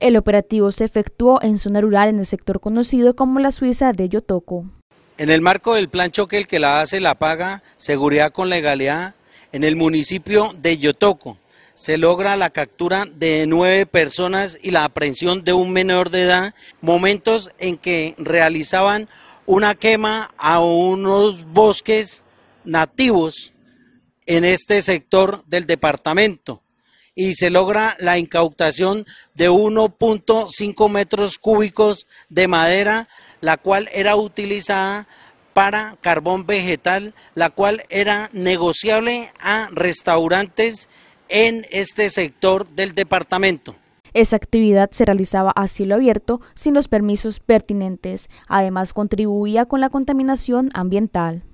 El operativo se efectuó en zona rural en el sector conocido como la Suiza de Yotoco. En el marco del plan choque el que la hace la paga, seguridad con legalidad, en el municipio de Yotoco se logra la captura de nueve personas y la aprehensión de un menor de edad, momentos en que realizaban una quema a unos bosques nativos en este sector del departamento y se logra la incautación de 1.5 metros cúbicos de madera, la cual era utilizada para carbón vegetal, la cual era negociable a restaurantes en este sector del departamento. Esa actividad se realizaba a cielo abierto sin los permisos pertinentes. Además, contribuía con la contaminación ambiental.